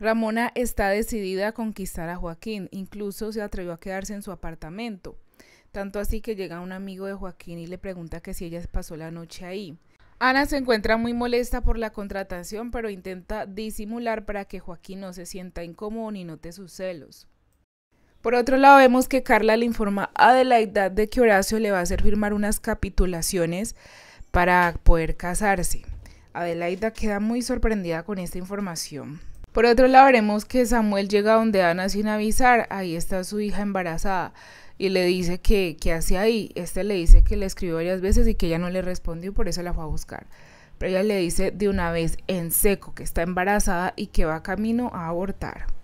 Ramona está decidida a conquistar a Joaquín, incluso se atrevió a quedarse en su apartamento. Tanto así que llega un amigo de Joaquín y le pregunta que si ella pasó la noche ahí. Ana se encuentra muy molesta por la contratación, pero intenta disimular para que Joaquín no se sienta incómodo ni note sus celos. Por otro lado, vemos que Carla le informa a Adelaida de que Horacio le va a hacer firmar unas capitulaciones para poder casarse. Adelaida queda muy sorprendida con esta información. Por otro lado, veremos que Samuel llega donde Ana sin avisar, ahí está su hija embarazada y le dice que, que hace ahí. Este le dice que le escribió varias veces y que ella no le respondió, por eso la fue a buscar. Pero ella le dice de una vez en seco que está embarazada y que va camino a abortar.